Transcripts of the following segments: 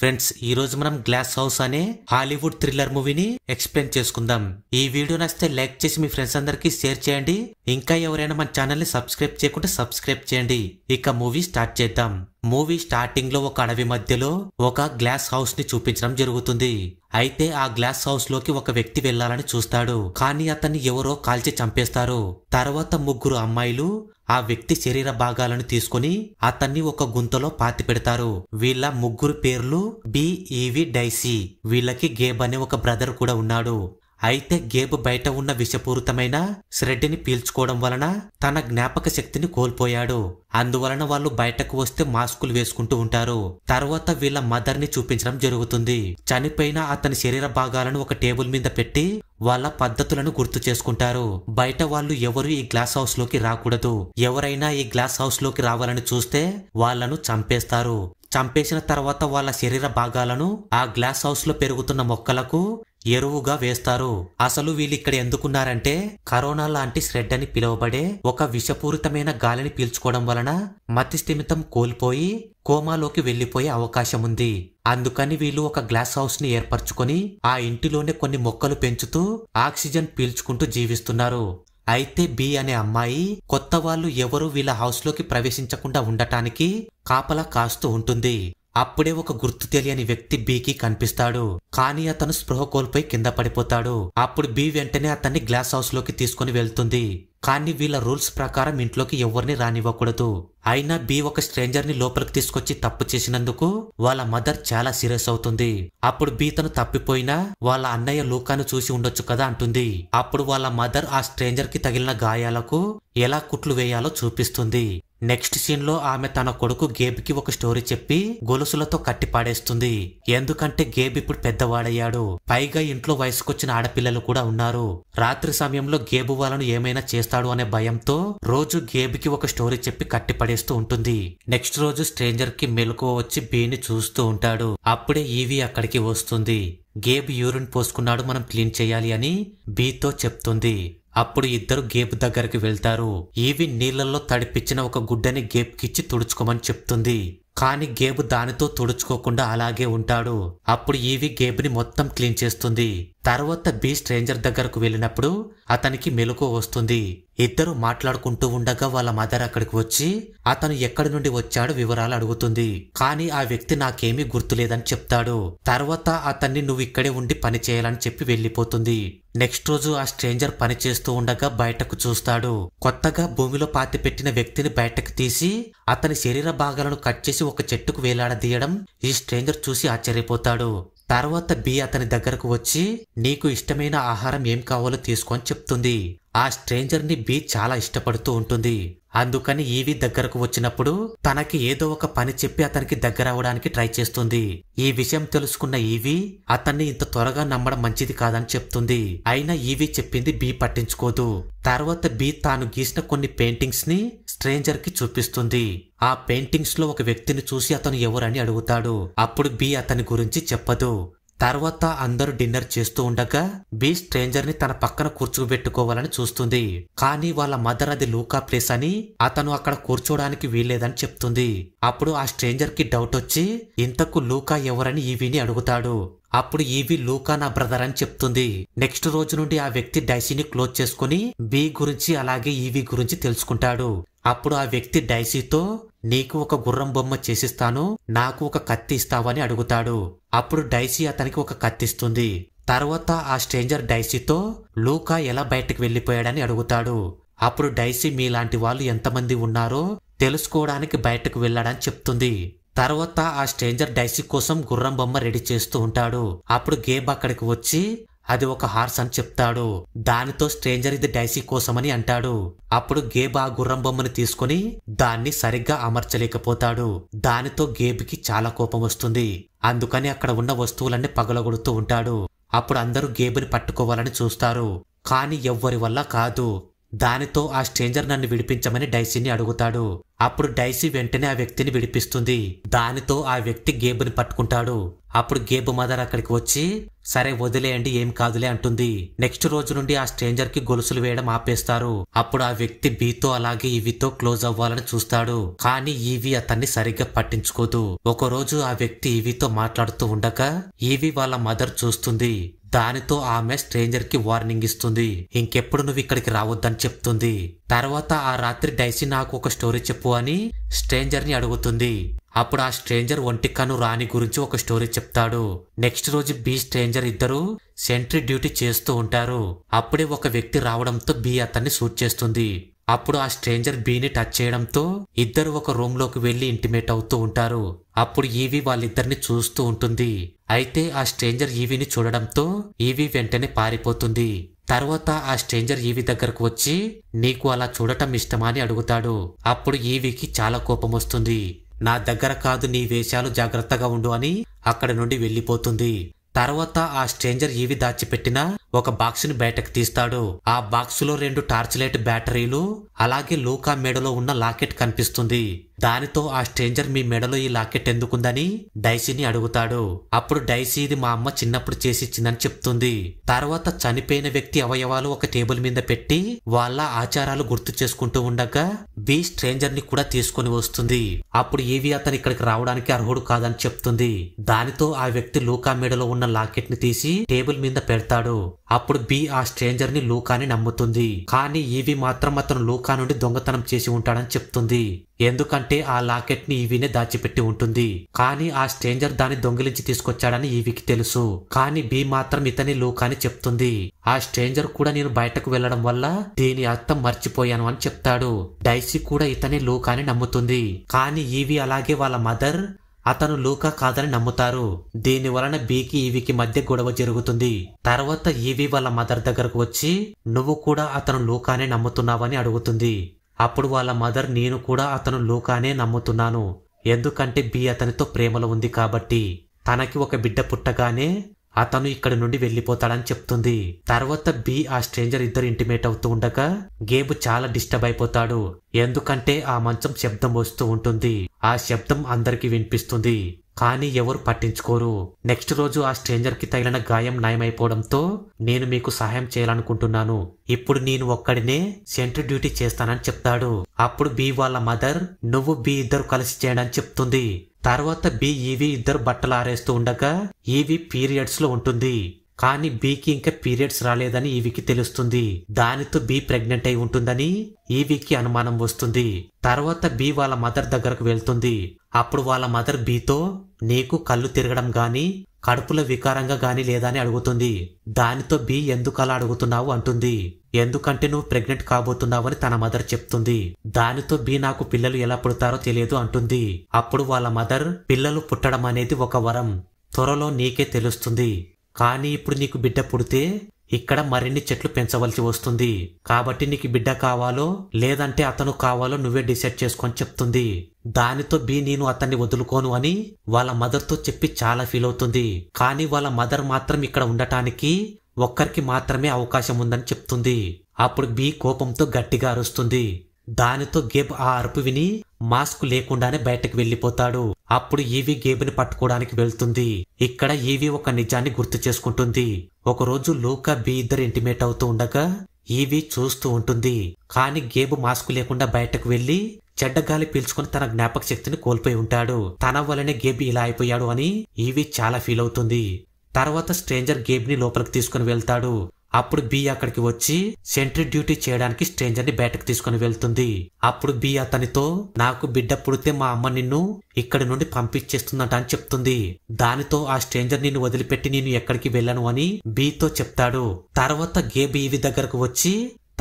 friends ఈ రోజు మనం గ్లాస్ హౌస్ అనే హాలీవుడ్ థ్రిల్లర్ మూవీని ఎక్స్ప్లెయిన్ చేసుకుందాం ఈ వీడియో నచ్చితే లైక్ చేసి మీ ఫ్రెండ్స్ అందరికీ షేర్ చేయండి ఇంకా ఎవరైనా మన ని సబ్స్క్రైబ్ చేయకుంటే సబ్స్క్రైబ్ చేయండి ఇక మూవీ స్టార్ట్ చేద్దాం మూవీ స్టార్టింగ్లో ఒక అడవి మధ్యలో ఒక గ్లాస్ హౌస్ ని చూపించడం జరుగుతుంది అయితే ఆ గ్లాస్ హౌస్ లోకి ఒక వ్యక్తి వెళ్లాలని చూస్తాడు కానీ అతన్ని ఎవరో కాల్చి చంపేస్తారు తర్వాత ముగ్గురు అమ్మాయిలు ఆ వ్యక్తి శరీర భాగాలను తీసుకుని అతన్ని ఒక గుంతలో పాతి పెడతారు వీళ్ళ ముగ్గురు పేర్లు బిఈవి డైసీ వీళ్ళకి గేబ్ అనే ఒక బ్రదర్ కూడా ఉన్నాడు అయితే గేబు బయట ఉన్న విషపూరితమైన శ్రెడ్డిని పీల్చుకోవడం వలన తన జ్ఞాపక శక్తిని కోల్పోయాడు అందువలన వాళ్ళు బయటకు వస్తే మాస్కులు వేసుకుంటూ ఉంటారు తర్వాత వీళ్ళ మదర్ని చూపించడం జరుగుతుంది చనిపోయిన అతని శరీర భాగాలను ఒక టేబుల్ మీద పెట్టి వాళ్ళ పద్ధతులను గుర్తు చేసుకుంటారు బయట వాళ్ళు ఎవరు ఈ గ్లాస్ హౌస్ లోకి రాకూడదు ఎవరైనా ఈ గ్లాస్ హౌస్ లోకి రావాలని చూస్తే వాళ్లను చంపేస్తారు చంపేసిన తర్వాత వాళ్ళ శరీర భాగాలను ఆ గ్లాస్ హౌస్ లో పెరుగుతున్న మొక్కలకు ఎరువుగా వేస్తారు అసలు వీళ్ళిక్కడ ఎందుకున్నారంటే కరోనా లాంటి శ్రెడ్ అని పిలువబడే ఒక విషపూరితమైన గాలిని పీల్చుకోవడం వలన మతిస్థిమితం కోల్పోయి కోమాలోకి వెళ్లిపోయే అవకాశం ఉంది అందుకని వీళ్ళు ఒక గ్లాస్ హౌస్ ని ఏర్పరచుకొని ఆ ఇంటిలోనే కొన్ని మొక్కలు పెంచుతూ ఆక్సిజన్ పీల్చుకుంటూ జీవిస్తున్నారు అయితే బి అనే అమ్మాయి కొత్త వాళ్ళు ఎవరూ వీళ్ళ హౌస్లోకి ప్రవేశించకుండా ఉండటానికి కాపలా కాస్తూ ఉంటుంది అప్పుడే ఒక గుర్తు తెలియని వ్యక్తి బీకి కనిపిస్తాడు కానీ అతను స్పృహ కోల్పోయి కింద పడిపోతాడు అప్పుడు బీ వెంటనే అతన్ని గ్లాస్ హౌస్ లోకి తీసుకుని వెళ్తుంది కానీ వీళ్ళ రూల్స్ ప్రకారం ఇంట్లోకి ఎవరిని రానివ్వకూడదు అయినా బీ ఒక స్ట్రేంజర్ ని లోపలికి తీసుకొచ్చి తప్పు చేసినందుకు వాళ్ళ మదర్ చాలా సీరియస్ అవుతుంది అప్పుడు బీ తను తప్పిపోయినా వాళ్ళ అన్నయ్య లూకాను చూసి ఉండొచ్చు కదా అంటుంది అప్పుడు వాళ్ళ మదర్ ఆ స్ట్రేంజర్ కి తగిలిన గాయాలకు ఎలా కుట్లు వేయాలో చూపిస్తుంది నెక్స్ట్ సీన్ లో ఆమె తన కొడుకు గేబికి ఒక స్టోరీ చెప్పి గొలుసులతో కట్టి పాడేస్తుంది ఎందుకంటే గేబ్ ఇప్పుడు పెద్దవాడయ్యాడు పైగా ఇంట్లో వయసుకొచ్చిన ఆడపిల్లలు కూడా ఉన్నారు రాత్రి సమయంలో గేబు వాళ్ళను ఏమైనా చేస్తాడు అనే భయంతో రోజు గేబికి ఒక స్టోరీ చెప్పి కట్టి పడేస్తూ ఉంటుంది నెక్స్ట్ రోజు స్ట్రేంజర్ కి మెలకు వచ్చి బీని చూస్తూ ఉంటాడు అప్పుడే ఈవి అక్కడికి వస్తుంది గేబ్ యూరిన్ పోసుకున్నాడు మనం క్లీన్ చేయాలి అని బీతో చెప్తుంది అప్పుడు ఇద్దరు గేప్ దగ్గరికి వెళ్తారు ఈవి నీళ్లలో తడిపించిన ఒక గుడ్డని గేప్కిచ్చి తుడుచుకోమని చెప్తుంది కానీ గేబు దానితో తుడుచుకోకుండా అలాగే ఉంటాడు అప్పుడు ఈవి గేబుని మొత్తం క్లీన్ చేస్తుంది తర్వాత బీ స్ట్రేంజర్ దగ్గరకు వెళ్ళినప్పుడు అతనికి మెలకు వస్తుంది ఇద్దరు మాట్లాడుకుంటూ ఉండగా వాళ్ళ మదర్ అక్కడికి వచ్చి అతను ఎక్కడి నుండి వచ్చాడో వివరాలు అడుగుతుంది కానీ ఆ వ్యక్తి నాకేమీ గుర్తులేదని చెప్తాడు తర్వాత అతన్ని నువ్వు ఇక్కడే ఉండి పని చేయాలని చెప్పి వెళ్ళిపోతుంది నెక్స్ట్ రోజు ఆ స్ట్రేంజర్ పనిచేస్తూ ఉండగా బయటకు చూస్తాడు కొత్తగా భూమిలో పాతి పెట్టిన వ్యక్తిని బయటకు తీసి అతని శరీర భాగాలను కట్ చేసి ఒక చెట్టుకు వేలాడదీయడం ఈ స్ట్రేంజర్ చూసి ఆశ్చర్యపోతాడు తర్వాత బి అతని దగ్గరకు వచ్చి నీకు ఇష్టమైన ఆహారం ఏం కావాలో తీసుకొని చెప్తుంది ఆ స్ట్రేంజర్ని బీ చాలా ఇష్టపడుతూ ఉంటుంది అందుకని ఈవి దగ్గరకు వచ్చినప్పుడు తనకి ఏదో ఒక పని చెప్పి అతనికి దగ్గర అవడానికి ట్రై చేస్తుంది ఈ విషయం తెలుసుకున్న ఈవి అతన్ని ఇంత త్వరగా నమ్మడం మంచిది కాదని చెప్తుంది అయినా ఈవి చెప్పింది బీ పట్టించుకోదు తర్వాత బి తాను గీసిన కొన్ని పెయింటింగ్స్ ని స్ట్రేంజర్ కి చూపిస్తుంది ఆ పెయింటింగ్స్ లో ఒక వ్యక్తిని చూసి అతను ఎవరని అడుగుతాడు అప్పుడు బీ అతని గురించి చెప్పదు తర్వాత అందరూ డిన్నర్ చేస్తూ ఉండగా బీ స్ట్రేంజర్ ని తన పక్కన కూర్చోబెట్టుకోవాలని చూస్తుంది కానీ వాళ్ళ మదర్ అది లూకా ప్లేస్ అని అతను అక్కడ కూర్చోడానికి వీల్లేదని చెప్తుంది అప్పుడు ఆ స్ట్రేంజర్ కి డౌట్ వచ్చి ఇంతకు లూకా ఎవరని ఈవీని అడుగుతాడు అప్పుడు ఈవి లూకా నా బ్రదర్ అని చెప్తుంది నెక్స్ట్ రోజు నుండి ఆ వ్యక్తి డైసీని క్లోజ్ చేసుకుని బీ గురించి అలాగే ఈవి గురించి తెలుసుకుంటాడు అప్పుడు ఆ వ్యక్తి డైసీతో నీకు ఒక గుర్రం బొమ్మ చేసిస్తాను నాకు ఒక కత్తి ఇస్తావని అడుగుతాడు అప్పుడు డైసీ అతనికి ఒక కత్తిస్తుంది తర్వాత ఆ స్ట్రేంజర్ డైసీతో లూకా ఎలా బయటకు వెళ్ళిపోయాడని అడుగుతాడు అప్పుడు డైసీ మీలాంటి వాళ్ళు ఎంతమంది ఉన్నారో తెలుసుకోవడానికి బయటకు వెళ్లాడని చెప్తుంది తర్వాత ఆ స్ట్రేంజర్ డైసీ కోసం గుర్రం బొమ్మ రెడీ చేస్తూ ఉంటాడు అప్పుడు గేబ్ అక్కడికి వచ్చి అది ఒక హార్స్ అని చెప్తాడు దానితో స్ట్రేంజర్ ఇది డైసీ కోసమని అంటాడు అప్పుడు గేబ్ ఆ గుర్రం బొమ్మని తీసుకుని దాన్ని సరిగ్గా అమర్చలేకపోతాడు దానితో గేబ్కి చాలా కోపం వస్తుంది అందుకని అక్కడ ఉన్న వస్తువులన్నీ పగలగొడుతూ ఉంటాడు అప్పుడు అందరూ గేబుని పట్టుకోవాలని చూస్తారు కానీ ఎవ్వరి వల్ల కాదు దానితో ఆ స్ట్రేంజర్ నన్ను విడిపించమని డైసీని అడుగుతాడు అప్పుడు డైసీ వెంటనే ఆ వ్యక్తిని విడిపిస్తుంది దానితో ఆ వ్యక్తి గేబుని పట్టుకుంటాడు అప్పుడు గేబు మదర్ అక్కడికి వచ్చి సరే వదిలేయండి ఏం కాదులే అంటుంది నెక్స్ట్ రోజు నుండి ఆ స్ట్రేంజర్ కి గొలుసులు వేయడం ఆపేస్తారు అప్పుడు ఆ వ్యక్తి బీతో అలాగే ఈవితో క్లోజ్ అవ్వాలని చూస్తాడు కానీ ఈవి అతన్ని సరిగ్గా పట్టించుకోదు ఒక రోజు ఆ వ్యక్తి ఈవితో మాట్లాడుతూ ఉండగా ఈవి వాళ్ళ మదర్ చూస్తుంది దానితో ఆమె స్ట్రేంజర్ కి వార్నింగ్ ఇస్తుంది ఇంకెప్పుడు నువ్వు ఇక్కడికి రావద్దని చెప్తుంది తర్వాత ఆ రాత్రి డైసీ నాకు ఒక స్టోరీ చెప్పు అని స్ట్రేంజర్ ని అడుగుతుంది అప్పుడు ఆ స్ట్రేంజర్ ఒంటికను రాణి గురించి ఒక స్టోరీ చెప్తాడు నెక్స్ట్ రోజు బి స్ట్రేంజర్ ఇద్దరు సెంట్రీ డ్యూటీ చేస్తూ ఉంటారు అప్పుడే ఒక వ్యక్తి రావడంతో బి అతన్ని సూట్ చేస్తుంది అప్పుడు ఆ స్ట్రేంజర్ బీని టచ్ చేయడంతో ఇద్దరు ఒక లోకి వెళ్ళి ఇంటిమేట్ అవుతూ ఉంటారు అప్పుడు ఈవి వాళ్ళిద్దరిని చూస్తూ ఉంటుంది అయితే ఆ స్ట్రేంజర్ ఈవిని చూడడంతో ఈవి వెంటనే పారిపోతుంది తర్వాత ఆ స్ట్రేంజర్ ఈవి దగ్గరకు వచ్చి నీకు అలా చూడటం ఇష్టమా అని అడుగుతాడు అప్పుడు ఈవికి చాలా కోపం వస్తుంది నా దగ్గర కాదు నీ వేషాలు జాగ్రత్తగా ఉండు అని అక్కడ నుండి వెళ్ళిపోతుంది తర్వాత ఆ స్ట్రేంజర్ ఈవి దాచిపెట్టిన ఒక బాక్స్ని బయటకు తీస్తాడు ఆ బాక్సులో రెండు టార్చ్ లైట్ బ్యాటరీలు అలాగే లూకా మెడలో ఉన్న లాకెట్ కనిపిస్తుంది దానితో ఆ స్ట్రేంజర్ మీ మెడలో ఈ లాకెట్ ఎందుకుందని డైసీని అడుగుతాడు అప్పుడు డైసీ ఇది మా అమ్మ చిన్నప్పుడు చేసిచ్చిందని చెప్తుంది తర్వాత చనిపోయిన వ్యక్తి అవయవాలు ఒక టేబుల్ మీద పెట్టి వాళ్ళ ఆచారాలు గుర్తు చేసుకుంటూ ఉండగా బి స్ట్రేంజర్ ని కూడా తీసుకుని వస్తుంది అప్పుడు ఈవి అతను ఇక్కడికి రావడానికి అర్హుడు కాదని చెప్తుంది దానితో ఆ వ్యక్తి లూకా మెడలో ఉన్న లాకెట్ ని తీసి టేబుల్ మీద పెడతాడు అప్పుడు బి ఆ స్ట్రేంజర్ ని లూకాని నమ్ముతుంది కానీ ఈవి మాత్రం అతను లూకా నుండి దొంగతనం చేసి ఉంటాడని చెప్తుంది ఎందుకంటే ఆ లాకెట్ని ఈవీనే దాచిపెట్టి ఉంటుంది కానీ ఆ స్ట్రేంజర్ దాన్ని దొంగిలించి తీసుకొచ్చాడని ఈవికి తెలుసు కానీ బీ మాత్రం ఇతని లూక్ చెప్తుంది ఆ స్ట్రేంజర్ కూడా నేను బయటకు వెళ్లడం వల్ల దీని అర్థం మర్చిపోయాను అని చెప్తాడు డైసీ కూడా ఇతని లూక్ అని నమ్ముతుంది కానీ ఈవి అలాగే వాళ్ళ మదర్ అతను లూకా కాదని నమ్ముతారు దీని వలన బీకి ఈవికి మధ్య గొడవ జరుగుతుంది తర్వాత ఈవి వాళ్ళ మదర్ దగ్గరకు వచ్చి నువ్వు కూడా అతను లూకానే నమ్ముతున్నావని అడుగుతుంది అప్పుడు వాళ్ళ మదర్ నేను కూడా అతను లూకానే నమ్ముతున్నాను ఎందుకంటే బి అతనితో ప్రేమలో ఉంది కాబట్టి తనకి ఒక బిడ్డ పుట్టగానే అతను ఇక్కడి నుండి వెళ్ళిపోతాడని చెప్తుంది తర్వాత బి ఆ స్ట్రేంజర్ ఇద్దరు ఇంటిమేట్ అవుతూ ఉండగా గేబు చాలా డిస్టర్బ్ అయిపోతాడు ఎందుకంటే ఆ మంచం శబ్దం వస్తూ ఉంటుంది ఆ శబ్దం అందరికీ వినిపిస్తుంది కానీ ఎవరు పట్టించుకోరు నెక్స్ట్ రోజు ఆ స్ట్రేంజర్కి తగిలిన గాయం నయమైపోవడంతో నేను మీకు సహాయం చేయాలనుకుంటున్నాను ఇప్పుడు నేను ఒక్కడినే సెంటర్ డ్యూటీ చేస్తానని చెప్తాడు అప్పుడు బి వాళ్ళ మదర్ నువ్వు బి ఇద్దరు కలిసి చేయడని చెప్తుంది తర్వాత బి ఈవి ఇద్దరు బట్టలు ఆరేస్తూ ఉండగా ఈవి పీరియడ్స్ లో ఉంటుంది కానీ బీకి ఇంకా పీరియడ్స్ రాలేదని ఈవికి తెలుస్తుంది దానితో బీ ప్రెగ్నెంట్ అయి ఉంటుందని ఈవికి అనుమానం వస్తుంది తర్వాత బీ వాళ్ళ మదర్ దగ్గరకు వెళ్తుంది అప్పుడు వాళ్ళ మదర్ బీతో నీకు కళ్ళు తిరగడం గాని కడుపులో వికారంగా గాని లేదని అడుగుతుంది దానితో బి ఎందుకు అలా అడుగుతున్నావు అంటుంది ఎందుకంటే నువ్వు ప్రెగ్నెంట్ కాబోతున్నావని తన మదర్ చెప్తుంది దానితో బి నాకు పిల్లలు ఎలా పుడతారో తెలియదు అంటుంది అప్పుడు వాళ్ళ మదర్ పిల్లలు పుట్టడం అనేది ఒక వరం త్వరలో నీకే తెలుస్తుంది కానీ ఇప్పుడు నీకు బిడ్డ పుడితే ఇక్కడ మరిన్ని చెట్లు పెంచవలసి వస్తుంది కాబట్టి నీకు బిడ్డ కావాలో లేదంటే అతను కావాలో నువ్వే డిసైడ్ చేసుకొని చెప్తుంది దానితో బి నేను అతన్ని వదులుకోను అని వాళ్ళ మదర్తో చెప్పి చాలా ఫీల్ అవుతుంది కానీ వాళ్ళ మదర్ మాత్రం ఇక్కడ ఉండటానికి ఒక్కరికి మాత్రమే అవకాశం ఉందని చెప్తుంది అప్పుడు బి కోపంతో గట్టిగా అరుస్తుంది దానితో గేబ్ ఆ అరుపు విని మాస్క్ లేకుండానే బయటకు వెళ్ళిపోతాడు అప్పుడు ఈవి గేబ్ని పట్టుకోవడానికి వెళ్తుంది ఇక్కడ ఈవి ఒక నిజాన్ని గుర్తు చేసుకుంటుంది ఒకరోజు లూకా బి ఇద్దరు ఇంటిమేట్ అవుతూ ఉండగా ఈవి చూస్తూ ఉంటుంది కానీ గేబు మాస్క్ లేకుండా బయటకు వెళ్లి చెడ్డగాలి పీల్చుకుని తన జ్ఞాపక శక్తిని కోల్పోయి ఉంటాడు తన వల్లనే గేబి ఇలా అయిపోయాడు అని ఈవి చాలా ఫీల్ అవుతుంది తర్వాత స్ట్రేంజర్ ని లోపలికి తీసుకుని వెళ్తాడు అప్పుడు బి అక్కడికి వచ్చి సెంట్రీ డ్యూటీ చేయడానికి ని బయటకు తీసుకుని వెళ్తుంది అప్పుడు బి అతనితో నాకు బిడ్డ పుడితే మా అమ్మ నిన్ను ఇక్కడి నుండి పంపించేస్తుందంట అని చెప్తుంది దానితో ఆ స్ట్రేంజర్ నిన్ను వదిలిపెట్టి నేను ఎక్కడికి వెళ్ళను అని బీతో చెప్తాడు తర్వాత గే బీవి దగ్గరకు వచ్చి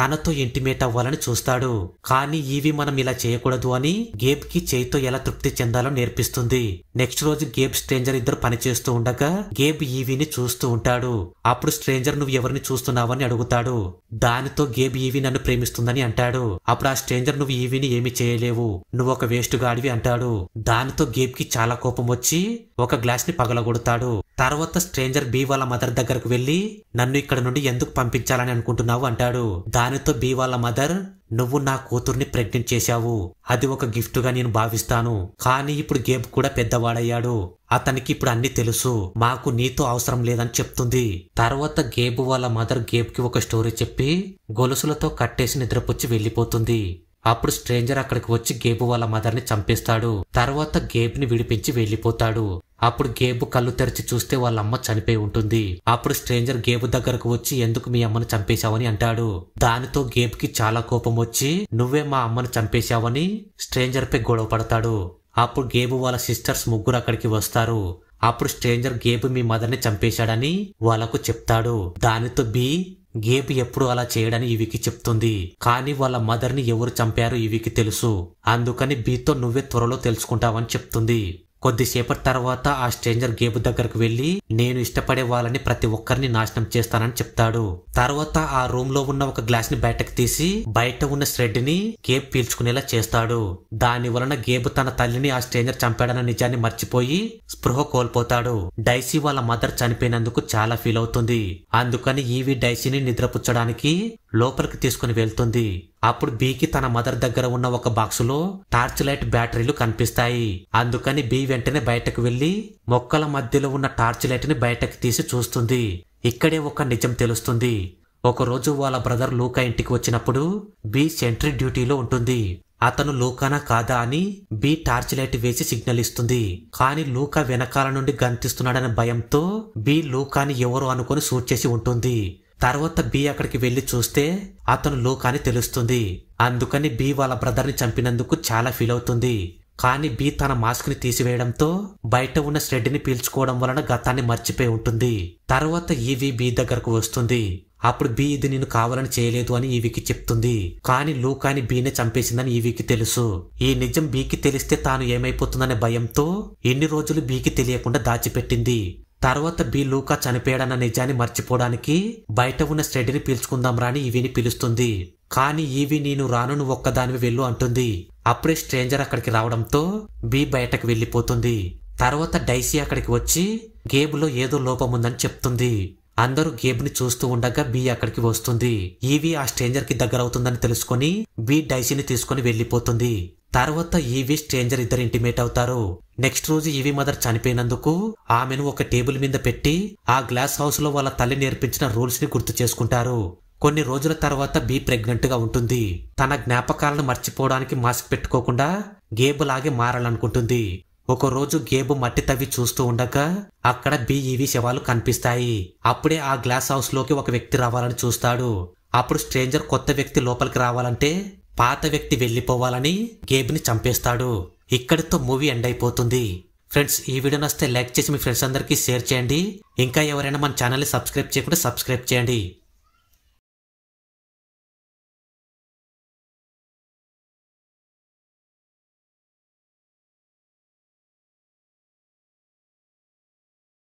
తనతో ఇంటిమేట్ అవ్వాలని చూస్తాడు కానీ ఈవి మనం ఇలా చేయకూడదు అని గేబ్కి చేయితో ఎలా తృప్తి చెందాలో నేర్పిస్తుంది నెక్స్ట్ రోజు గేబ్ స్ట్రేంజర్ ఇద్దరు పనిచేస్తూ ఉండగా గేబ్ ఈవీని చూస్తూ ఉంటాడు అప్పుడు స్ట్రేంజర్ నువ్వు ఎవరిని చూస్తున్నావని అడుగుతాడు దానితో గేబ్ ఈవీ నన్ను ప్రేమిస్తుందని అంటాడు అప్పుడు ఆ స్ట్రేంజర్ నువ్వు ఈవీని ఏమి చేయలేవు నువ్వు ఒక వేస్ట్ గాడివి అంటాడు దానితో గేబ్ కి చాలా కోపం వచ్చి ఒక గ్లాస్ ని పగలగొడతాడు తర్వాత స్ట్రేంజర్ బీ వాళ్ళ మదర్ దగ్గరకు వెళ్లి నన్ను ఇక్కడ నుండి ఎందుకు పంపించాలని అనుకుంటున్నావు అంటాడు దానితో బీ వాళ్ళ మదర్ నువ్వు నా కూతుర్ని ప్రెగ్నెంట్ చేశావు అది ఒక గిఫ్ట్గా నేను భావిస్తాను కానీ ఇప్పుడు గేబ్ కూడా పెద్దవాడయ్యాడు అతనికి ఇప్పుడు అన్ని తెలుసు మాకు నీతో అవసరం లేదని చెప్తుంది తర్వాత గేబు వాళ్ళ మదర్ గేబ్కి ఒక స్టోరీ చెప్పి గొలుసులతో కట్టేసి నిద్రపుచ్చి వెళ్ళిపోతుంది అప్పుడు స్ట్రేంజర్ అక్కడికి వచ్చి గేబు వాళ్ళ మదర్ని చంపేస్తాడు తర్వాత గేబ్ని విడిపించి వెళ్లిపోతాడు అప్పుడు గేబు కళ్ళు తెరిచి చూస్తే వాళ్ళ అమ్మ చనిపోయి ఉంటుంది అప్పుడు స్ట్రేంజర్ గేబు దగ్గరకు వచ్చి ఎందుకు మీ అమ్మను చంపేశావని అంటాడు దానితో గేబుకి చాలా కోపం వచ్చి నువ్వే మా అమ్మను చంపేశావని స్ట్రేంజర్ పై గొడవ పడతాడు అప్పుడు గేబు వాళ్ళ సిస్టర్స్ ముగ్గురు అక్కడికి వస్తారు అప్పుడు స్ట్రేంజర్ గేబు మీ మదర్ని చంపేశాడని వాళ్ళకు చెప్తాడు దానితో బి గేపి ఎప్పుడు అలా చేయడని ఇవికి చెప్తుంది కానీ వాళ్ళ మదర్ని ఎవరు చంపారో ఇవికి తెలుసు అందుకని బీతో నువ్వే త్వరలో తెలుసుకుంటావని చెప్తుంది కొద్దిసేపటి తర్వాత ఆ స్ట్రేంజర్ గేబు దగ్గరకు వెళ్ళి నేను ఇష్టపడే వాళ్ళని ప్రతి ఒక్కరిని నాశనం చేస్తానని చెప్తాడు తర్వాత ఆ రూమ్ లో ఉన్న ఒక గ్లాస్ ని బయటకు తీసి బయట ఉన్న స్ట్రెడ్ ని గేబ్ పీల్చుకునేలా చేస్తాడు దాని వలన గేబు తన తల్లిని ఆ స్ట్రేంజర్ చంపాడన్న నిజాన్ని మర్చిపోయి స్పృహ కోల్పోతాడు డైసీ వాళ్ళ మదర్ చనిపోయినందుకు చాలా ఫీల్ అవుతుంది అందుకని ఈవి డైసీని నిద్రపుచ్చడానికి లోపలికి తీసుకుని వెళ్తుంది అప్పుడు బీకి తన మదర్ దగ్గర ఉన్న ఒక బాక్సులో టార్చ్ లైట్ బ్యాటరీలు కనిపిస్తాయి అందుకని బీ వెంటనే బయటకు వెళ్లి మొక్కల మధ్యలో ఉన్న టార్చ్ లైట్ ని బయటకు తీసి చూస్తుంది ఇక్కడే ఒక నిజం తెలుస్తుంది ఒకరోజు వాళ్ళ బ్రదర్ లూకా ఇంటికి వచ్చినప్పుడు బీ సెంట్రీ డ్యూటీలో ఉంటుంది అతను లూకానా కాదా అని బి టార్చ్ లైట్ వేసి సిగ్నల్ ఇస్తుంది కానీ లూకా వెనకాల నుండి గంతిస్తున్నాడనే భయంతో బి లూకాని ఎవరు అనుకుని సూట్ చేసి ఉంటుంది తర్వాత బి అక్కడికి వెళ్లి చూస్తే అతను లోకాన్ని తెలుస్తుంది అందుకని బి వాళ్ళ బ్రదర్ని చంపినందుకు చాలా ఫీల్ అవుతుంది కానీ బి తన మాస్క్ని తీసివేయడంతో బయట ఉన్న ని పీల్చుకోవడం వలన గతాన్ని మర్చిపోయి ఉంటుంది తర్వాత ఈవి బి దగ్గరకు వస్తుంది అప్పుడు బి ఇది నేను కావాలని చేయలేదు అని ఈవికి చెప్తుంది కానీ లూకాని బీనే చంపేసిందని ఈవికి తెలుసు ఈ నిజం బీకి తెలిస్తే తాను ఏమైపోతుందనే భయంతో ఎన్ని రోజులు బీకి తెలియకుండా దాచిపెట్టింది తర్వాత బి లూకా చనిపోయాడన్న నిజాన్ని మర్చిపోవడానికి బయట ఉన్న స్టడీని పీల్చుకుందాం రాని ఈవిని పిలుస్తుంది కానీ ఈవి నేను రాను నువ్వు ఒక్కదానివి వెళ్ళు అంటుంది అప్పుడే స్ట్రేంజర్ అక్కడికి రావడంతో బి బయటకు వెళ్ళిపోతుంది తర్వాత డైసీ అక్కడికి వచ్చి గేబులో ఏదో లోపముందని చెప్తుంది అందరూ గేబ్ని చూస్తూ ఉండగా బి అక్కడికి వస్తుంది ఈవి ఆ స్ట్రేంజర్ కి దగ్గరవుతుందని తెలుసుకుని బీ డైసీని తీసుకుని వెళ్లిపోతుంది తర్వాత ఈవి స్ట్రేంజర్ ఇద్దరు ఇంటిమేట్ అవుతారు నెక్స్ట్ రోజు ఈవి మదర్ చనిపోయినందుకు ఆమెను ఒక టేబుల్ మీద పెట్టి ఆ గ్లాస్ హౌస్ లో వాళ్ళ తల్లి నేర్పించిన రూల్స్ ని గుర్తు చేసుకుంటారు కొన్ని రోజుల తర్వాత బీ ప్రెగ్నెంట్ గా ఉంటుంది తన జ్ఞాపకాలను మర్చిపోవడానికి మాస్క్ పెట్టుకోకుండా గేబు లాగే మారాలనుకుంటుంది ఒకరోజు గేబు మట్టి తవ్వి చూస్తూ ఉండగా అక్కడ బిఈవి శవాలు కనిపిస్తాయి అప్పుడే ఆ గ్లాస్ హౌస్లోకి ఒక వ్యక్తి రావాలని చూస్తాడు అప్పుడు స్ట్రేంజర్ కొత్త వ్యక్తి లోపలికి రావాలంటే పాత వ్యక్తి వెళ్ళిపోవాలని గేబ్ని చంపేస్తాడు ఇక్కడితో మూవీ ఎండ్ అయిపోతుంది ఫ్రెండ్స్ ఈ వీడియో నస్తే లైక్ చేసి మీ ఫ్రెండ్స్ అందరికీ షేర్ చేయండి ఇంకా ఎవరైనా మన ఛానల్ని సబ్స్క్రైబ్ చేయకుండా సబ్స్క్రైబ్ చేయండి